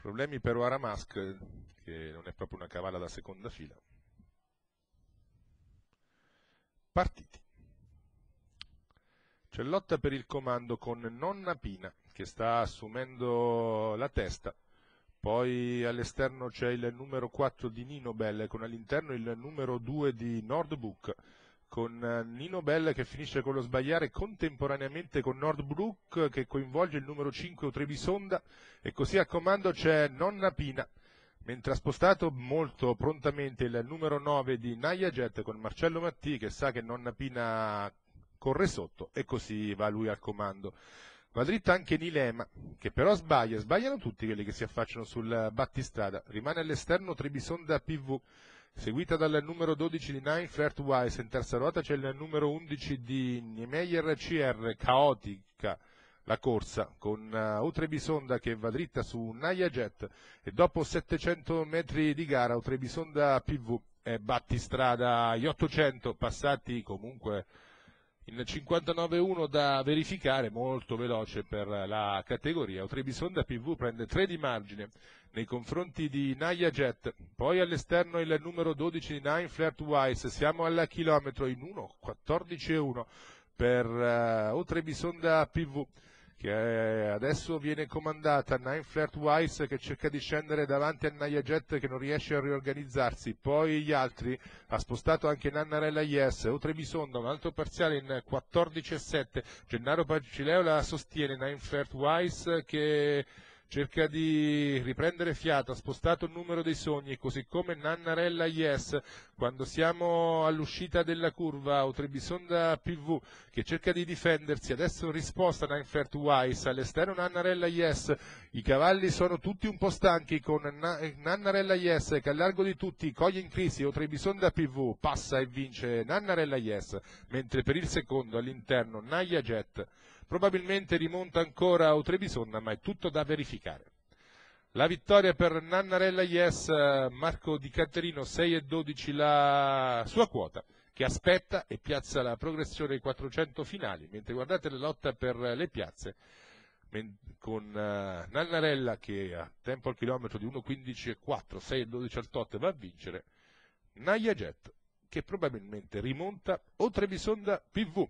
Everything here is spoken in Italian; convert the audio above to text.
Problemi per Aramask, che non è proprio una cavalla da seconda fila. Partiti. C'è lotta per il comando con Nonna Pina, che sta assumendo la testa. Poi all'esterno c'è il numero 4 di Nino Bell, con all'interno il numero 2 di Nordbook con eh, Nino Bell che finisce con lo sbagliare contemporaneamente con Nordbrook che coinvolge il numero 5 Trebisonda e così a comando c'è Nonna Pina mentre ha spostato molto prontamente il numero 9 di Naya Jet con Marcello Matti che sa che Nonna Pina corre sotto e così va lui al comando. Va dritta anche Nilema, che però sbaglia, sbagliano tutti quelli che si affacciano sul eh, battistrada, rimane all'esterno Trebisonda PV, seguita dal numero 12 di Nine Flirt Wise, in terza ruota c'è il numero 11 di Niemeyer CR, caotica la corsa con uh, eh, Utrebisonda che va dritta su Naya Jet e dopo 700 metri di gara Utrebisonda PV e battistrada agli 800 passati comunque il 59-1 da verificare, molto veloce per la categoria. Otribison PV prende 3 di margine nei confronti di Naya Jet. Poi all'esterno il numero 12 di Nine Flirt Wise. Siamo al chilometro in 1, 14-1 per uh, eh, Otribison PV che eh, adesso viene comandata Nine Flirt Wise che cerca di scendere davanti a Naya Jet che non riesce a riorganizzarsi, poi gli altri, ha spostato anche Nannarella Yes, oltre Bisonda, un altro parziale in 14-7, Gennaro Pagileo la sostiene, Nine Flirt Wise che cerca di riprendere fiato, ha spostato il numero dei sogni, così come Nannarella Yes, quando siamo all'uscita della curva, o Trebisonda PV, che cerca di difendersi, adesso risposta da Infert Wise, all'esterno Nannarella Yes, i cavalli sono tutti un po' stanchi con Nannarella Yes, che al largo di tutti coglie in crisi, o Trebisonda PV, passa e vince Nannarella Yes, mentre per il secondo all'interno Naya Jet probabilmente rimonta ancora a Utrebisonna, ma è tutto da verificare. La vittoria per Nannarella Yes, Marco Di Caterino 6 e 12 la sua quota che aspetta e piazza la progressione ai 400 finali, mentre guardate la lotta per le piazze con eh, Nannarella che a tempo al chilometro di 1.15 e 4, 6 e 12 al tot va a vincere, Naya Jet che probabilmente rimonta o Trebisonda PV.